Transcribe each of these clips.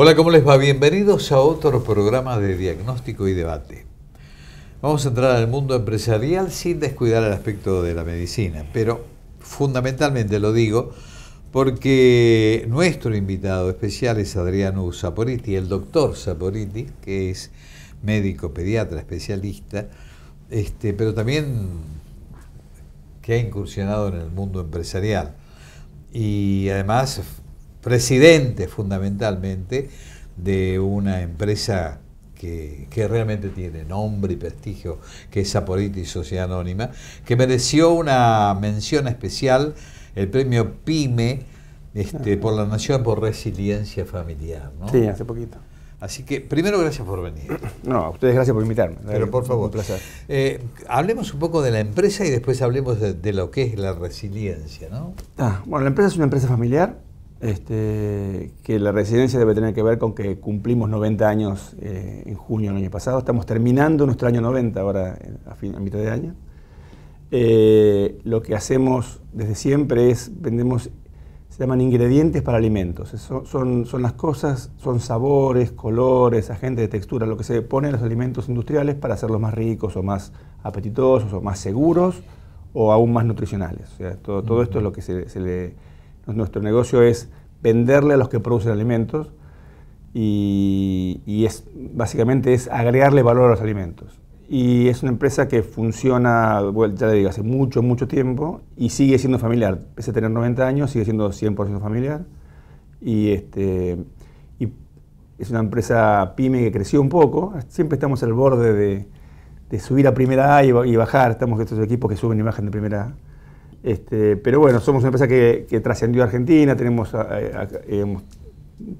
Hola, ¿cómo les va? Bienvenidos a otro programa de diagnóstico y debate. Vamos a entrar al mundo empresarial sin descuidar el aspecto de la medicina, pero fundamentalmente lo digo porque nuestro invitado especial es Adriano Saporiti, el doctor Saporiti, que es médico, pediatra, especialista, este, pero también que ha incursionado en el mundo empresarial y además presidente fundamentalmente de una empresa que, que, realmente tiene nombre y prestigio, que es Saporiti Sociedad Anónima, que mereció una mención especial, el premio PYME este, por la Nación por Resiliencia Familiar. ¿no? Sí, hace poquito. Así que, primero, gracias por venir. No, a ustedes gracias por invitarme. Pero por favor. placer. Eh, hablemos un poco de la empresa y después hablemos de, lo que es la resiliencia, ¿no? Ah, bueno, la empresa es una empresa familiar este, que la residencia debe tener que ver con que cumplimos 90 años eh, en junio del año pasado, estamos terminando nuestro año 90 ahora eh, a, mitad de año. Eh, lo que hacemos desde siempre es, vendemos, se llaman ingredientes para alimentos, son, son, las cosas, son sabores, colores, agentes de textura, lo que se pone en los alimentos industriales para hacerlos más ricos o más apetitosos o más seguros o aún más nutricionales. todo, todo esto es lo que se le nuestro negocio es venderle a los que producen alimentos y, es, básicamente es agregarle valor a los alimentos. Y es una empresa que funciona, bueno, ya le digo, hace mucho, mucho tiempo y sigue siendo familiar. Pese a tener 90 años, sigue siendo 100% familiar. Y, este, es una empresa pyme que creció un poco. Siempre estamos al borde de, subir a primera A y, bajar. Estamos estos equipos que suben imagen de primera A este, pero bueno, somos una empresa que, trascendió a Argentina, tenemos, eh,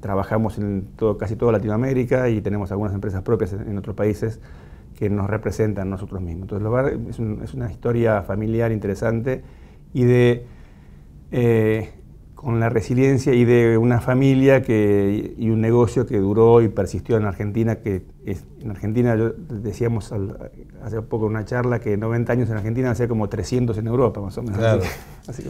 trabajamos en todo, casi toda Latinoamérica y tenemos algunas empresas propias en, otros países que nos representan nosotros mismos. Entonces, es, una historia familiar interesante y de eh, con la resiliencia y de una familia que, y un negocio que duró y persistió en Argentina, que es, en Argentina decíamos hace poco en una charla que 90 años en Argentina va como 300 en Europa, más o menos. Así,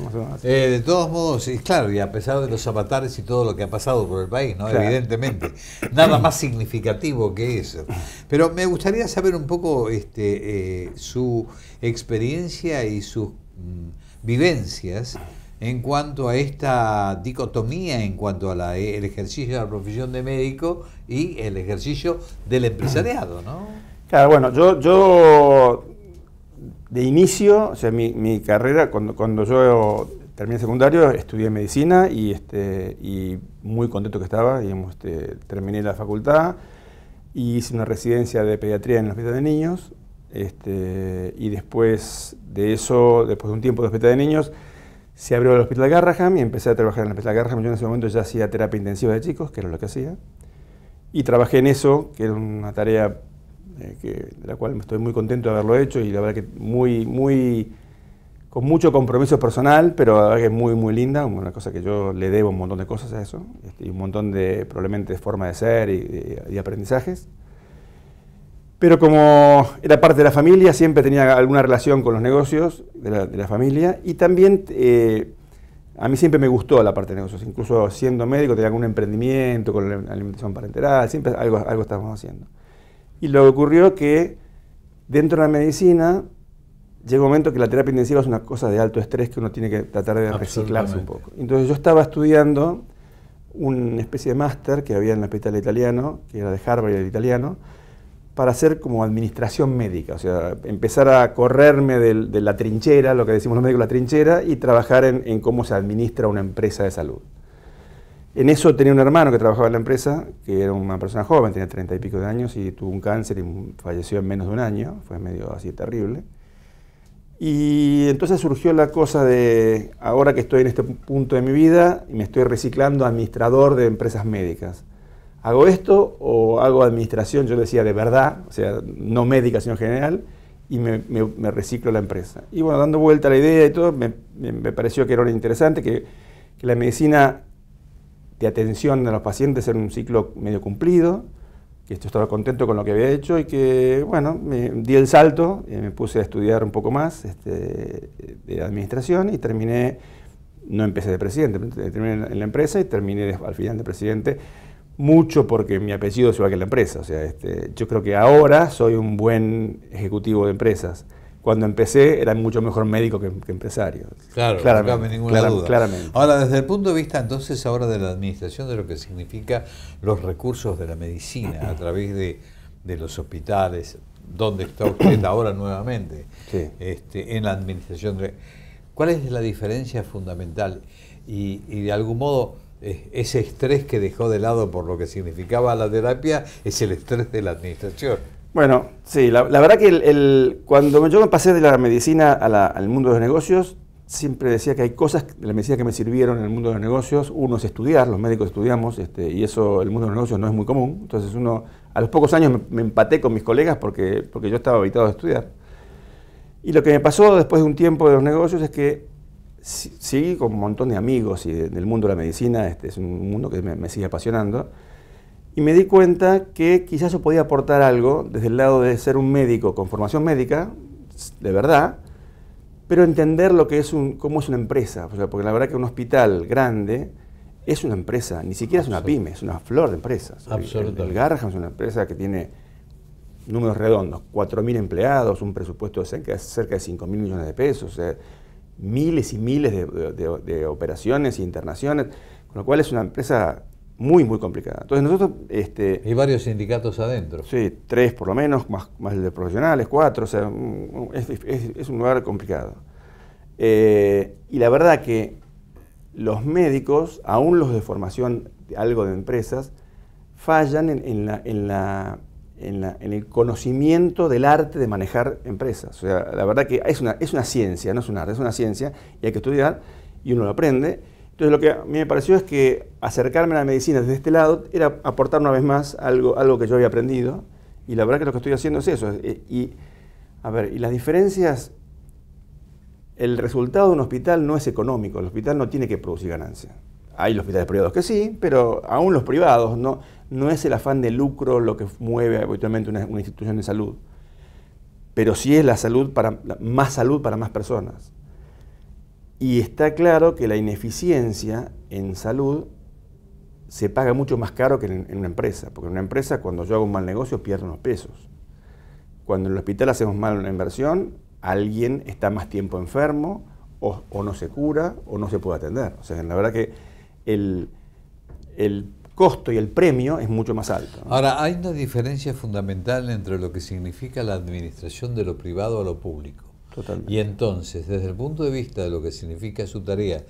eh, de todos modos, y claro, y a pesar de los avatares y todo lo que ha pasado por el país, ¿no? evidentemente, nada más significativo que eso. Pero me gustaría saber un poco este, eh, su experiencia y sus mm, vivencias en cuanto a esta dicotomía, en cuanto al ejercicio de la profesión de médico y el ejercicio del empresariado, ¿no? Claro, bueno, yo, yo de inicio, o sea, mi, mi carrera, cuando, cuando yo terminé secundario, estudié medicina y, este, y muy contento que estaba, este, terminé la facultad y hice una residencia de pediatría en el hospital de niños. Este, y después de eso, después de un tiempo de hospital de niños, se abrió el Hospital Garraham y empecé a trabajar en el Hospital Garraham. Yo en ese momento ya hacía terapia intensiva de chicos, que era lo que hacía. Y trabajé en eso, que era una tarea eh, de la cual estoy muy contento de haberlo hecho y la verdad que muy, muy, con mucho compromiso personal, pero la verdad que es muy, muy linda, una cosa que yo le debo un montón de cosas a eso, este, y un montón de, probablemente, de forma de ser y aprendizajes. Pero como era parte de la familia, siempre tenía alguna relación con los negocios de la, familia y también eh, a mí siempre me gustó la parte de negocios. Incluso siendo médico tenía algún emprendimiento con la alimentación parenteral, siempre algo, estábamos haciendo. Y lo que ocurrió que dentro de la medicina llegó un momento que la terapia intensiva es una cosa de alto estrés que uno tiene que tratar de reciclarse un poco. Entonces yo estaba estudiando una especie de máster que había en el hospital italiano, que era de Harvard y el italiano, para hacer como administración médica, o sea, empezar a correrme de, la trinchera, lo que decimos los médicos, la trinchera, y trabajar en, cómo se administra una empresa de salud. En eso tenía un hermano que trabajaba en la empresa, que era una persona joven, tenía treinta y pico de años, y tuvo un cáncer y falleció en menos de un año, fue medio así terrible. Y entonces surgió la cosa de, ahora que estoy en este punto de mi vida, y me estoy reciclando administrador de empresas médicas hago esto o hago administración, yo decía de verdad, o sea, no médica, sino general, y me, reciclo la empresa. Y bueno, dando vuelta a la idea y todo, me, me pareció que era interesante, que, que, la medicina de atención de los pacientes era un ciclo medio cumplido, que yo estaba contento con lo que había hecho y que, bueno, me di el salto, y eh, me puse a estudiar un poco más este, de administración y terminé, no empecé de presidente, terminé en la empresa y terminé al final de presidente mucho porque mi apellido es igual que la empresa. O sea, este, yo creo que ahora soy un buen ejecutivo de empresas. Cuando empecé era mucho mejor médico que, empresario. Claro, claro, no ninguna duda. Ahora, desde el punto de vista entonces ahora de la administración de lo que significa los recursos de la medicina a través de, de los hospitales, donde está usted ahora nuevamente, este, en la administración. De, ¿Cuál es la diferencia fundamental? y, y de algún modo eh, ese estrés que dejó de lado por lo que significaba la terapia es el estrés de la administración. Bueno, sí, la, verdad que el, cuando yo me pasé de la medicina al mundo de los negocios, siempre decía que hay cosas de la medicina que me sirvieron en el mundo de los negocios. Uno es estudiar, los médicos estudiamos, este, y eso el mundo de los negocios no es muy común. Entonces uno, a los pocos años me, empaté con mis colegas porque, porque yo estaba habitado a estudiar. Y lo que me pasó después de un tiempo de los negocios es que Sí, con un montón de amigos y del mundo de la medicina, este es un mundo que me, sigue apasionando. Y me di cuenta que quizás yo podía aportar algo desde el lado de ser un médico con formación médica, de verdad, pero entender lo que es un, cómo es una empresa. porque la verdad que un hospital grande es una empresa, ni siquiera es una pyme, es una flor de empresas. Absolutamente. El, el Garham es una empresa que tiene números redondos, 4.000 empleados, un presupuesto de cerca, cerca de 5.000 millones de pesos miles y miles de, operaciones e internaciones, con lo cual es una empresa muy, muy complicada. Entonces nosotros... Este, hay varios sindicatos adentro. Sí, tres por lo menos, más, de profesionales, cuatro, o sea, es, un lugar complicado. Eh, y la verdad que los médicos, aún los de formación algo de empresas, fallan en, la, en, el conocimiento del arte de manejar empresas. O sea, la verdad que es una, ciencia, no es un arte, es una ciencia y hay que estudiar y uno lo aprende. Entonces lo que a mí me pareció es que acercarme a la medicina desde este lado era aportar una vez más algo, que yo había aprendido y la verdad que lo que estoy haciendo es eso. Eh, y, a ver, y las diferencias, el resultado de un hospital no es económico, el hospital no tiene que producir ganancia. Hay hospitales privados que sí, pero aún los privados no, no es el afán de lucro lo que mueve habitualmente una, institución de salud, pero sí es la salud para más salud para más personas. Y está claro que la ineficiencia en salud se paga mucho más caro que en, una empresa, porque en una empresa cuando yo hago un mal negocio pierdo unos pesos. Cuando en el hospital hacemos mal una inversión, alguien está más tiempo enfermo o, o no se cura o no se puede atender. O sea, la verdad que el, costo y el premio es mucho más alto. Ahora, hay una diferencia fundamental entre lo que significa la administración de lo privado a lo público. Totalmente. Y entonces, desde el punto de vista de lo que significa su tarea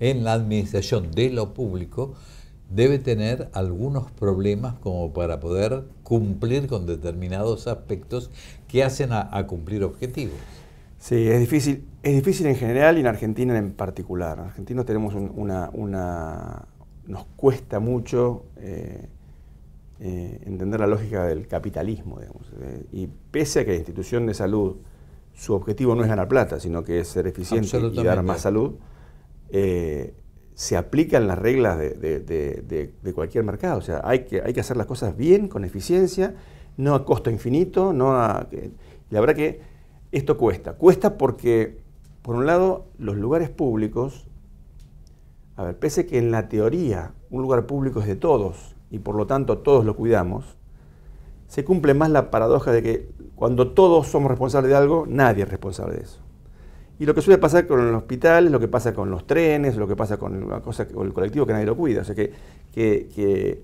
en la administración de lo público, debe tener algunos problemas como para poder cumplir con determinados aspectos que hacen a cumplir objetivos. Sí, es difícil, es difícil en general y en Argentina en particular. Argentinos tenemos una, nos cuesta mucho eh, eh, entender la lógica del capitalismo, digamos. Eh, y pese a que la institución de salud, su objetivo no es ganar plata, sino que es ser eficiente y dar más salud, se aplican las reglas de, de, de, cualquier mercado. O sea, hay que, hay que hacer las cosas bien, con eficiencia, no a costo infinito, no a... la verdad que esto cuesta. Cuesta porque, por un lado, los lugares públicos, a ver, pese que en la teoría un lugar público es de todos y por lo tanto todos lo cuidamos, se cumple más la paradoja de que cuando todos somos responsables de algo, nadie es responsable de eso. Y lo que suele pasar con el hospitales, lo que pasa con los trenes, lo que pasa con, una cosa, el colectivo que nadie lo cuida. O sea que, que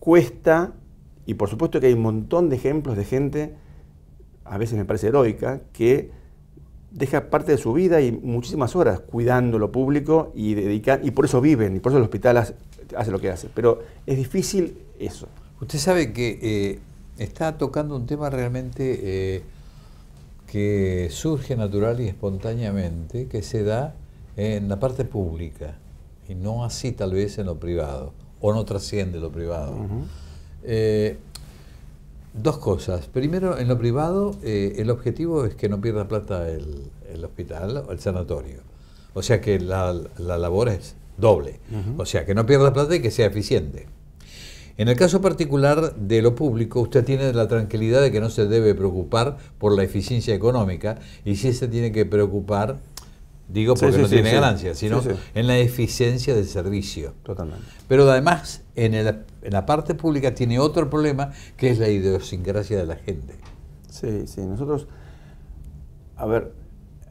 cuesta, y por supuesto que hay un montón de ejemplos de gente a veces me parece heroica, que deja parte de su vida y muchísimas horas cuidando lo público y dedicar, y por eso viven, y por eso el hospital hace, lo que hace. Pero es difícil eso. Usted sabe que eh, está tocando un tema realmente eh, que surge natural y espontáneamente, que se da en la parte pública y no así tal vez en lo privado, o no trasciende lo privado. Dos cosas. Primero, en lo privado, eh, el objetivo es que no pierda plata el, hospital o el sanatorio. O sea que la, labor es doble. O sea que no pierda plata y que sea eficiente. En el caso particular de lo público, usted tiene la tranquilidad de que no se debe preocupar por la eficiencia económica y sí se tiene que preocupar Digo porque no tiene ganancias, sino en la eficiencia del servicio. Totalmente. Pero además, en, la parte pública tiene otro problema que es la idiosincrasia de la gente. Sí, sí. Nosotros, a ver,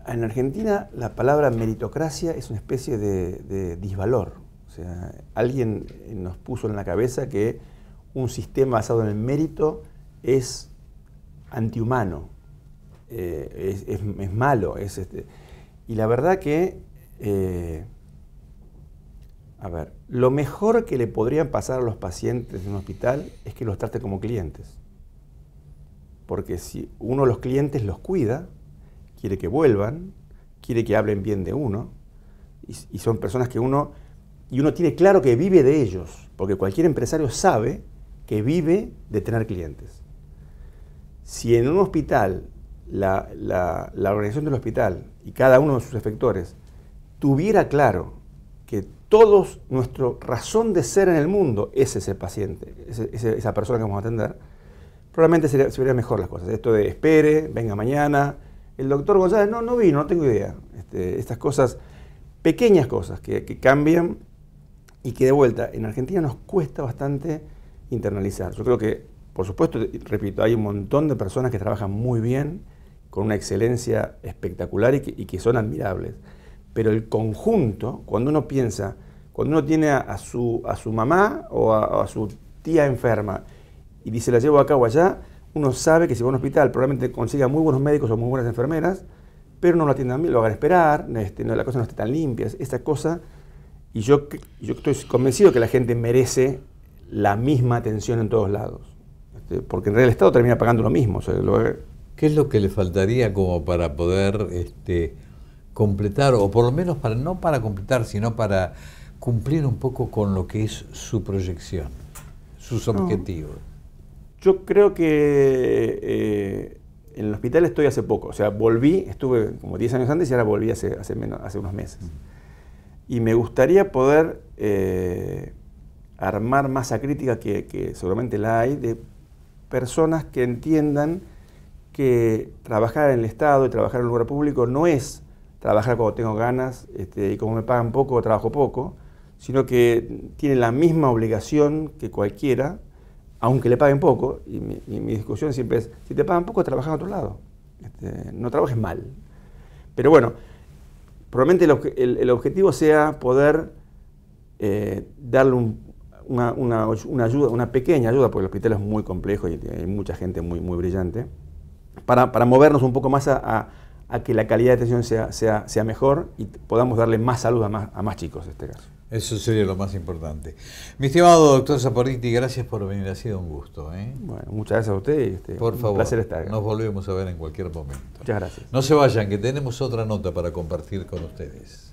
en Argentina la palabra meritocracia es una especie de, disvalor. O sea, alguien nos puso en la cabeza que un sistema basado en el mérito es antihumano, eh, es, es, es, malo, es este y la verdad que, eh, a ver, lo mejor que le podrían pasar a los pacientes en un hospital es que los trate como clientes. Porque si uno los clientes los cuida, quiere que vuelvan, quiere que hablen bien de uno, y, y son personas que uno, y uno tiene claro que vive de ellos, porque cualquier empresario sabe que vive de tener clientes. Si en un hospital la, organización del hospital y cada uno de sus efectores tuviera claro que todos nuestro razón de ser en el mundo es ese paciente, esa persona que vamos a atender, probablemente se verían mejor las cosas. Esto de espere, venga mañana, el doctor González, no, no vino, no tengo idea. Este, estas cosas, pequeñas cosas que, que, cambian y que de vuelta en Argentina nos cuesta bastante internalizar. Yo creo que, por supuesto, repito, hay un montón de personas que trabajan muy bien, con una excelencia espectacular y que, son admirables. Pero el conjunto, cuando uno piensa, cuando uno tiene a, su, a su, mamá o a, su tía enferma y dice la llevo acá o allá, uno sabe que si va a un hospital probablemente consiga muy buenos médicos o muy buenas enfermeras, pero no lo atiendan bien, lo hagan esperar, este, no, la cosa no esté tan limpia, esta cosa. Y yo, yo estoy convencido que la gente merece la misma atención en todos lados, este, porque en realidad el Estado termina pagando lo mismo. ¿Qué es lo que le faltaría como para poder este, completar, o por lo menos para, no para completar, sino para cumplir un poco con lo que es su proyección, sus objetivos? Yo creo que eh, en el hospital estoy hace poco, o sea, volví, estuve como 10 años antes y ahora volví hace, hace, menos, unos meses. Mm. Y me gustaría poder eh, armar masa crítica que seguramente la hay de personas que entiendan que trabajar en el Estado y trabajar en un lugar público no es trabajar cuando tengo ganas este, y como me pagan poco, trabajo poco, sino que tiene la misma obligación que cualquiera, aunque le paguen poco, y mi, discusión siempre es, si te pagan poco, trabaja en otro lado, este, no trabajes mal. Pero bueno, probablemente el, objetivo sea poder eh, darle una, ayuda, una pequeña ayuda, porque el hospital es muy complejo y hay mucha gente muy, muy brillante, para, movernos un poco más a, que la calidad de atención sea, mejor y podamos darle más salud a más, chicos en este caso. Eso sería lo más importante. Mi estimado doctor Zaporiti, gracias por venir, ha sido un gusto. ¿eh? Bueno, muchas gracias a usted. Este, por favor, placer estar nos volvemos a ver en cualquier momento. Muchas gracias. No se vayan, que tenemos otra nota para compartir con ustedes.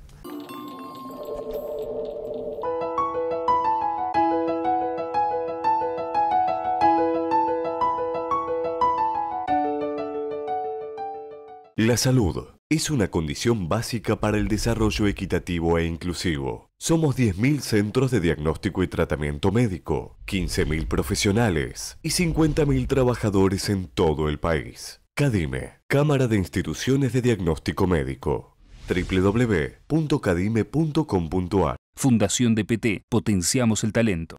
La salud es una condición básica para el desarrollo equitativo e inclusivo. Somos 10.000 centros de diagnóstico y tratamiento médico, 15.000 profesionales y 50.000 trabajadores en todo el país. CADIME, Cámara de Instituciones de Diagnóstico Médico. www.cadime.com.ar Fundación de PT. potenciamos el talento.